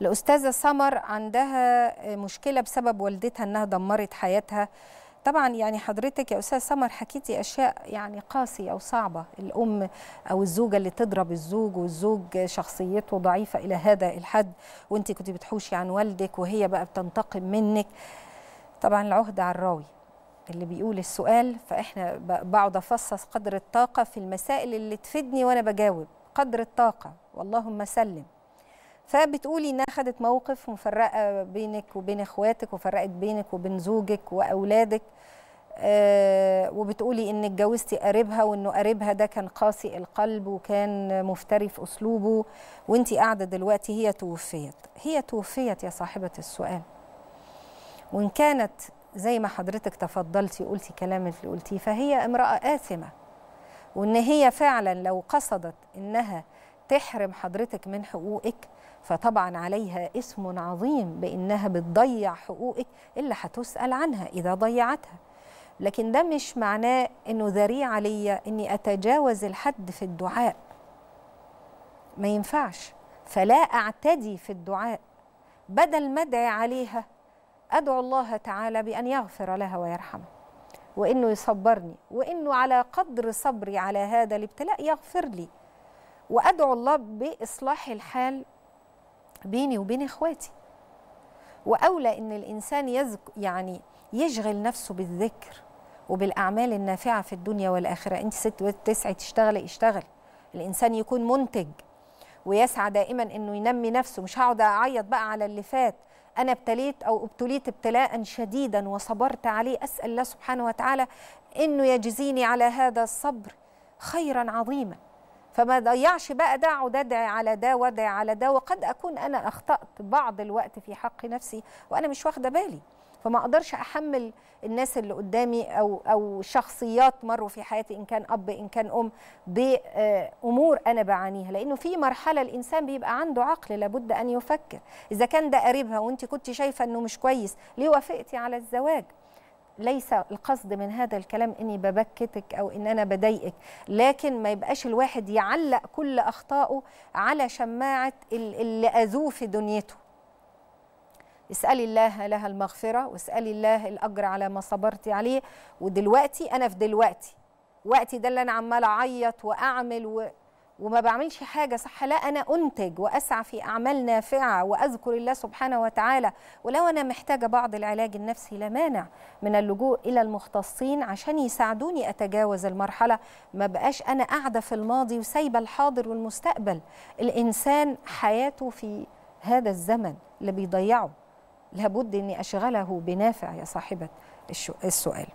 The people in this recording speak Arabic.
الأستاذة سمر عندها مشكلة بسبب والدتها أنها دمرت حياتها طبعا يعني حضرتك يا أستاذ سمر حكيتي أشياء يعني قاسية أو صعبة الأم أو الزوجة اللي تضرب الزوج والزوج شخصيته ضعيفة إلى هذا الحد وأنت كنت بتحوشي عن والدك وهي بقى بتنتقم منك طبعا العهد على الراوي اللي بيقول السؤال فإحنا بقعد أفصص قدر الطاقة في المسائل اللي تفيدني وأنا بجاوب قدر الطاقة واللهم سلم فبتقولي انها خدت موقف مفرقه بينك وبين اخواتك وفرقت بينك وبين زوجك واولادك آه وبتقولي ان اتجوزتي قريبها وانه قريبها ده كان قاسي القلب وكان مفتري في اسلوبه وانت قاعده دلوقتي هي توفيت هي توفيت يا صاحبه السؤال وان كانت زي ما حضرتك تفضلتي قلتي كلام اللي قلتيه فهي امراه اثمه وان هي فعلا لو قصدت انها تحرم حضرتك من حقوقك فطبعا عليها اسم عظيم بانها بتضيع حقوقك اللي هتسال عنها اذا ضيعتها لكن ده مش معناه انه ذريعه ليا اني اتجاوز الحد في الدعاء ما ينفعش فلا اعتدي في الدعاء بدل ما ادعي عليها ادعو الله تعالى بان يغفر لها ويرحمها وانه يصبرني وانه على قدر صبري على هذا الابتلاء يغفر لي وادعو الله باصلاح الحال بيني وبين اخواتي واولى ان الانسان يزك يعني يشغل نفسه بالذكر وبالاعمال النافعه في الدنيا والاخره انت ست تسعي تشتغلي اشتغل الانسان يكون منتج ويسعى دائما انه ينمي نفسه مش هقعد اعيط بقى على اللي فات انا ابتليت او ابتليت ابتلاء شديدا وصبرت عليه اسال الله سبحانه وتعالى انه يجزيني على هذا الصبر خيرا عظيما فما ضيعش بقى ده وددع على ده ودع على ده وقد اكون انا اخطات بعض الوقت في حق نفسي وانا مش واخده بالي فما اقدرش احمل الناس اللي قدامي او او شخصيات مروا في حياتي ان كان اب ان كان ام بامور انا بعانيها لانه في مرحله الانسان بيبقى عنده عقل لابد ان يفكر اذا كان ده قريبها وانت كنت شايفه انه مش كويس ليه وافقتي على الزواج ليس القصد من هذا الكلام اني ببكتك او ان انا بضايقك لكن ما يبقاش الواحد يعلق كل اخطائه على شماعه اللي اذوه في دنيته اسالي الله لها المغفره واسالي الله الاجر على ما صبرتي عليه ودلوقتي انا في دلوقتي وقتي ده اللي انا عماله اعيط واعمل و... وما بعملش حاجة صح لا أنا أنتج وأسعى في أعمال نافعة وأذكر الله سبحانه وتعالى ولو أنا محتاجة بعض العلاج النفسي لا مانع من اللجوء إلى المختصين عشان يساعدوني أتجاوز المرحلة ما بقاش أنا قاعدة في الماضي وسايبة الحاضر والمستقبل الإنسان حياته في هذا الزمن اللي بيضيعه لابد أني أشغله بنافع يا صاحبة السؤال